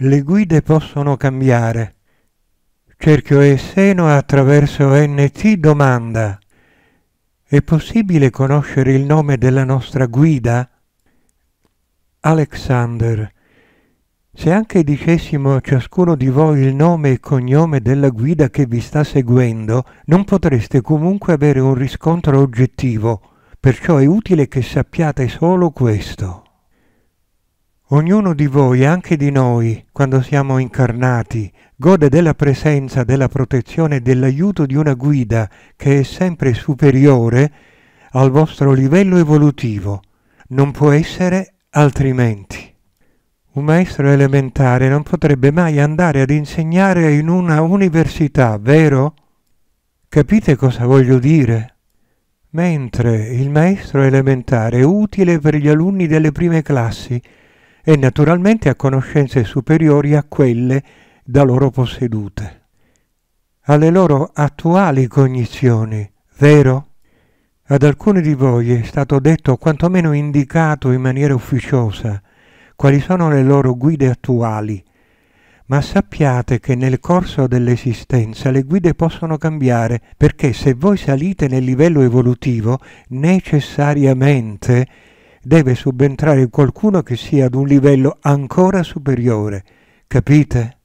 Le guide possono cambiare. Cerchio e seno attraverso NT domanda. È possibile conoscere il nome della nostra guida? Alexander. Se anche dicessimo a ciascuno di voi il nome e cognome della guida che vi sta seguendo, non potreste comunque avere un riscontro oggettivo, perciò è utile che sappiate solo questo. Ognuno di voi, anche di noi, quando siamo incarnati, gode della presenza, della protezione e dell'aiuto di una guida che è sempre superiore al vostro livello evolutivo. Non può essere altrimenti. Un maestro elementare non potrebbe mai andare ad insegnare in una università, vero? Capite cosa voglio dire? Mentre il maestro elementare è utile per gli alunni delle prime classi, e naturalmente a conoscenze superiori a quelle da loro possedute, alle loro attuali cognizioni, vero? Ad alcuni di voi è stato detto o quantomeno indicato in maniera ufficiosa quali sono le loro guide attuali, ma sappiate che nel corso dell'esistenza le guide possono cambiare perché se voi salite nel livello evolutivo necessariamente deve subentrare qualcuno che sia ad un livello ancora superiore, capite?